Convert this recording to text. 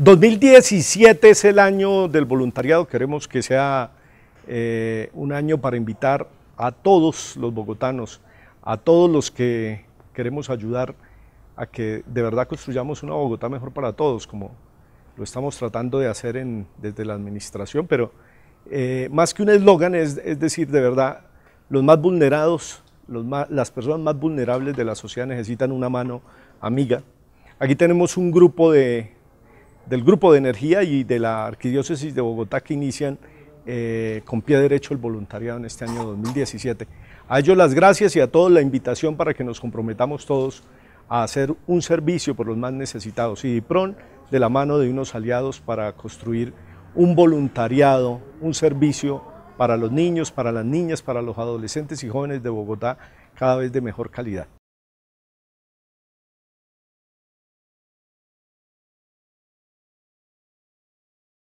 2017 es el año del voluntariado. Queremos que sea eh, un año para invitar a todos los bogotanos, a todos los que queremos ayudar a que de verdad construyamos una Bogotá mejor para todos, como lo estamos tratando de hacer desde la administración. Pero eh, más que un eslogan, es, decir, de verdad, los más vulnerados, los las personas más vulnerables de la sociedad necesitan una mano amiga. Aquí tenemos un grupo de del Grupo de Energía y de la Arquidiócesis de Bogotá que inician eh, con pie derecho el voluntariado en este año 2017. A ellos las gracias y a todos la invitación para que nos comprometamos todos a hacer un servicio por los más necesitados. Y DIPRON de la mano de unos aliados para construir un voluntariado, un servicio para los niños, para las niñas, para los adolescentes y jóvenes de Bogotá cada vez de mejor calidad.